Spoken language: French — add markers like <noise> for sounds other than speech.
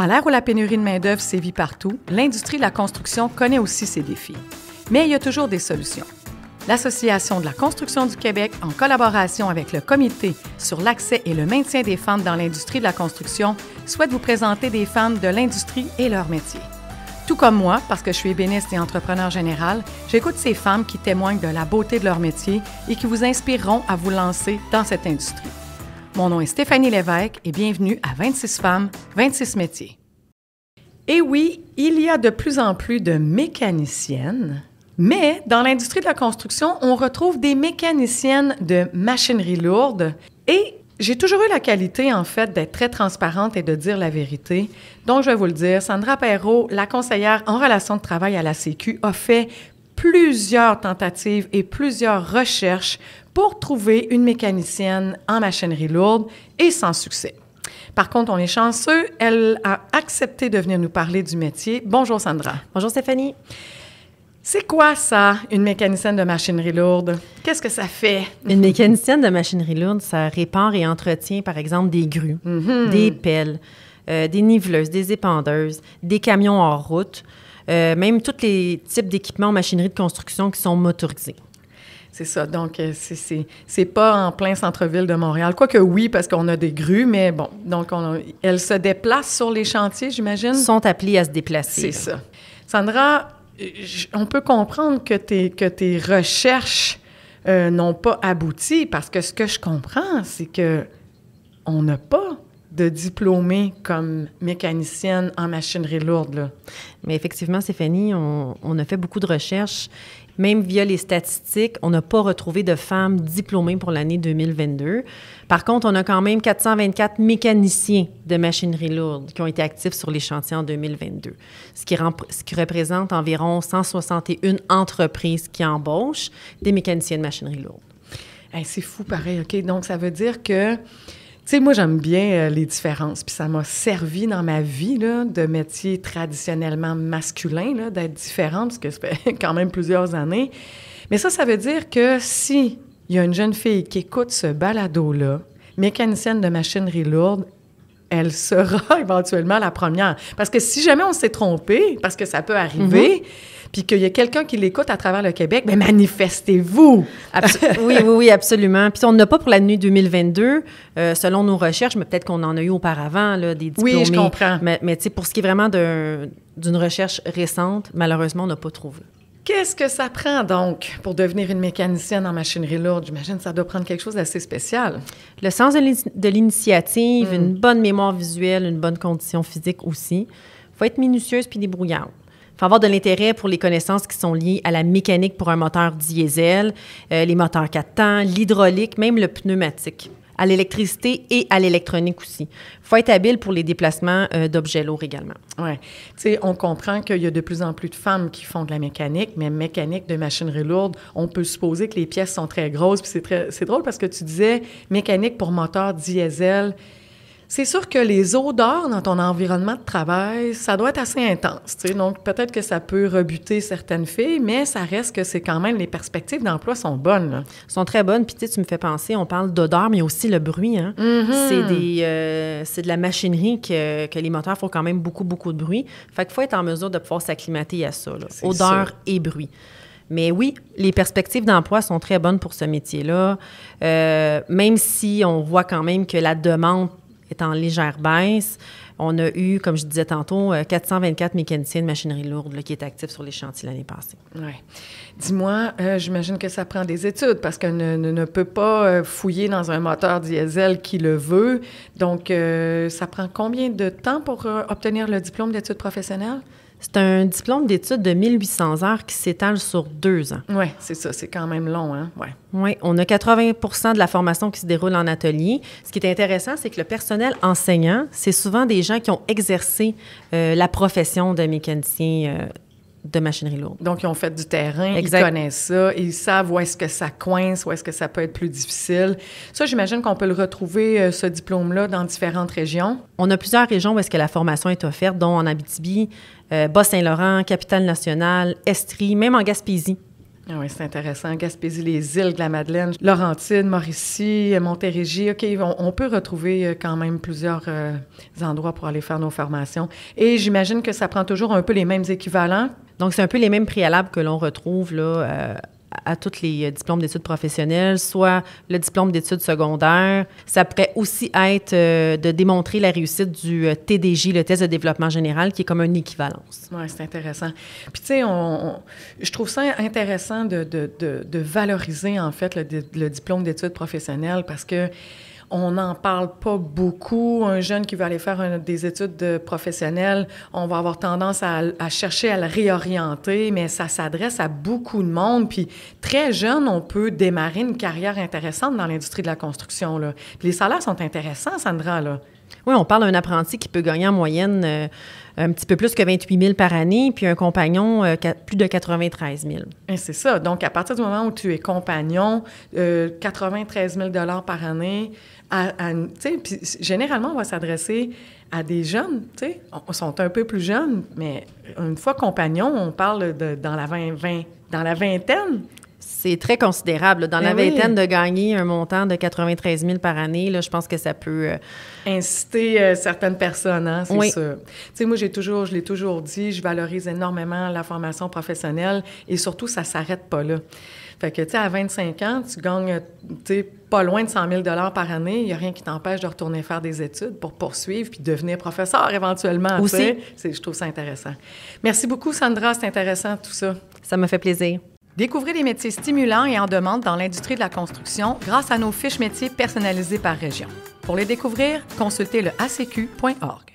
À l'ère où la pénurie de main-d'œuvre sévit partout, l'industrie de la construction connaît aussi ses défis. Mais il y a toujours des solutions. L'Association de la construction du Québec, en collaboration avec le Comité sur l'accès et le maintien des femmes dans l'industrie de la construction, souhaite vous présenter des femmes de l'industrie et leur métier. Tout comme moi, parce que je suis ébéniste et entrepreneur général, j'écoute ces femmes qui témoignent de la beauté de leur métier et qui vous inspireront à vous lancer dans cette industrie. Mon nom est Stéphanie Lévesque et bienvenue à 26 femmes, 26 métiers. Et oui, il y a de plus en plus de mécaniciennes, mais dans l'industrie de la construction, on retrouve des mécaniciennes de machinerie lourde et j'ai toujours eu la qualité, en fait, d'être très transparente et de dire la vérité. Donc, je vais vous le dire, Sandra Perrault, la conseillère en relation de travail à la Sécu, a fait plusieurs tentatives et plusieurs recherches pour trouver une mécanicienne en machinerie lourde et sans succès. Par contre, on est chanceux, elle a accepté de venir nous parler du métier. Bonjour Sandra. Bonjour Stéphanie. C'est quoi ça, une mécanicienne de machinerie lourde? Qu'est-ce que ça fait? Une mécanicienne de machinerie lourde, ça répare et entretient, par exemple, des grues, mhm. des pelles, euh, des niveleuses, des épandeuses, des camions en route. Euh, même tous les types d'équipements, machinerie de construction qui sont motorisés. C'est ça. Donc, euh, c'est pas en plein centre-ville de Montréal. Quoique oui, parce qu'on a des grues, mais bon. Donc, elles se déplacent sur les chantiers, j'imagine? sont appelées à se déplacer. C'est ça. Sandra, on peut comprendre que tes, que tes recherches euh, n'ont pas abouti parce que ce que je comprends, c'est que on n'a pas de diplômés comme mécanicienne en machinerie lourde. Là. Mais effectivement, Stéphanie, on, on a fait beaucoup de recherches même via les statistiques, on n'a pas retrouvé de femmes diplômées pour l'année 2022. Par contre, on a quand même 424 mécaniciens de machinerie lourde qui ont été actifs sur les chantiers en 2022, ce qui, qui représente environ 161 entreprises qui embauchent des mécaniciens de machinerie lourde. c'est fou pareil, OK? Donc, ça veut dire que tu sais, moi, j'aime bien euh, les différences, puis ça m'a servi dans ma vie là, de métier traditionnellement masculin, d'être différente, parce que ça fait <laughs> quand même plusieurs années. Mais ça, ça veut dire que si il y a une jeune fille qui écoute ce balado-là, mécanicienne de machinerie lourde, elle sera <laughs> éventuellement la première. Parce que si jamais on s'est trompé, parce que ça peut arriver, mhm puis qu'il y a quelqu'un qui l'écoute à travers le Québec, mais ben, manifestez-vous! <laughs> oui, oui, oui, absolument. Puis on n'a pas pour la nuit 2022, euh, selon nos recherches, mais peut-être qu'on en a eu auparavant, là, des diplômés. Oui, je comprends. Mais, tu sais, pour ce qui est vraiment d'une recherche récente, malheureusement, on n'a pas trouvé. Qu'est-ce que ça prend donc pour devenir une mécanicienne en machinerie lourde? J'imagine que ça doit prendre quelque chose d'assez spécial. Le sens de l'initiative, hmm. une bonne mémoire visuelle, une bonne condition physique aussi. Il faut être minutieuse puis débrouillante faut avoir de l'intérêt pour les connaissances qui sont liées à la mécanique pour un moteur diesel, euh, les moteurs 4 temps, l'hydraulique, même le pneumatique à l'électricité et à l'électronique aussi. Il faut être habile pour les déplacements euh, d'objets lourds également. Oui. Tu sais, on comprend qu'il y a de plus en plus de femmes qui font de la mécanique, mais mécanique de machinerie lourde, on peut supposer que les pièces sont très grosses. Puis c'est drôle parce que tu disais mécanique pour moteur diesel c'est sûr que les odeurs dans ton environnement de travail, ça doit être assez intense. Donc, peut-être que ça peut rebuter certaines filles, mais ça reste que c'est quand même, les perspectives d'emploi sont bonnes. sont très bonnes. Puis, tu me fais penser, on parle d'odeur, mais aussi le bruit. Hein. Mm-hmm. Euh, c'est de la machinerie que, que, les moteurs font quand même beaucoup, beaucoup de bruit. Fait qu'il faut être en mesure de pouvoir s'acclimater à ça. Odeur et bruit. Mais oui, les perspectives d'emploi sont très bonnes pour ce métier-là, euh, même si on voit quand même que la demande est en légère baisse. On a eu, comme je disais tantôt, 424 euh, mécaniciens de machinerie lourde qui est actifs sur les chantiers l'année passée. Oui. Dis-moi, euh, j'imagine que ça prend des études parce qu'on ne, ne, peut pas euh, fouiller dans un moteur diesel qui le veut. Donc, ça prend combien de temps pour obtenir le diplôme d'études professionnelles? C'est un diplôme d'études de 1800 heures qui s'étale sur deux ans. Oui, c'est ça. C'est quand même long, hein? Oui. on a 80 de la formation qui se déroule en atelier. Ce qui est intéressant, c'est que le personnel enseignant, c'est souvent des gens qui ont exercé euh, la profession de mécanicien euh, de machinerie lourde. Donc, ils ont fait du terrain, ils connaissent ça, ils savent où est-ce que ça coince, où est-ce que ça peut être plus difficile. Ça, j'imagine qu'on peut le retrouver, euh, ce diplôme-là, dans différentes régions. On a plusieurs régions où est-ce que la formation est offerte, dont en Abitibi, euh, Bas-Saint-Laurent, Capitale-Nationale, Estrie, même en Gaspésie. Ah oui, c'est intéressant. Gaspésie, les îles de la Madeleine, laurentine Mauricie, Montérégie. OK, on, peut retrouver euh, quand même plusieurs euh, endroits pour aller faire nos formations. Et j'imagine que ça prend toujours un peu les mêmes équivalents. Donc, c'est un peu les mêmes préalables que l'on retrouve là, euh, à tous les euh, diplômes d'études professionnelles, soit le diplôme d'études secondaires. Ça pourrait aussi être euh, de démontrer la réussite du euh, TDJ, le test de développement général, qui est comme une équivalence. Oui, c'est intéressant. Puis, tu sais, on, je trouve ça intéressant de, de, de, valoriser, en fait, le diplôme d'études professionnelles parce que on n'en parle pas beaucoup. Un jeune qui veut aller faire des études professionnelles, on va avoir tendance à, chercher à le réorienter, mais ça s'adresse à beaucoup de monde. Puis très jeune, on peut démarrer une carrière intéressante dans l'industrie de la construction. Puis les salaires sont intéressants, Sandra. Là. Oui, on parle d'un apprenti qui peut gagner en moyenne euh, un petit peu plus que 28 000 par année, puis un compagnon euh, plus de 93 000. C'est ça. Donc, à partir du moment où tu es compagnon, 93 euh, 000 par année, puis généralement, on va s'adresser à des jeunes, tu sais, sont un peu plus jeunes, mais une fois compagnon, on parle de, dans dans la vingtaine. C'est très considérable. Dans ben la vingtaine, de gagner un montant de 93 000 par année, je pense que ça peut... Euh, Inciter euh, certaines personnes, hein, c'est Tu moi, j'ai toujours, je l'ai toujours dit, je valorise énormément la formation professionnelle et surtout, ça s'arrête pas là. que, tu sais, à 25 ans, tu gagnes, pas loin de 100 000 par année. Il n'y a rien qui t'empêche de retourner faire des études pour poursuivre puis devenir professeur éventuellement. Aussi. Je trouve ça intéressant. Merci beaucoup, Sandra. C'est intéressant, tout ça. Ça me fait plaisir. Découvrez les métiers stimulants et en demande dans l'industrie de la construction grâce à nos fiches métiers personnalisées par région. Pour les découvrir, consultez le acq.org.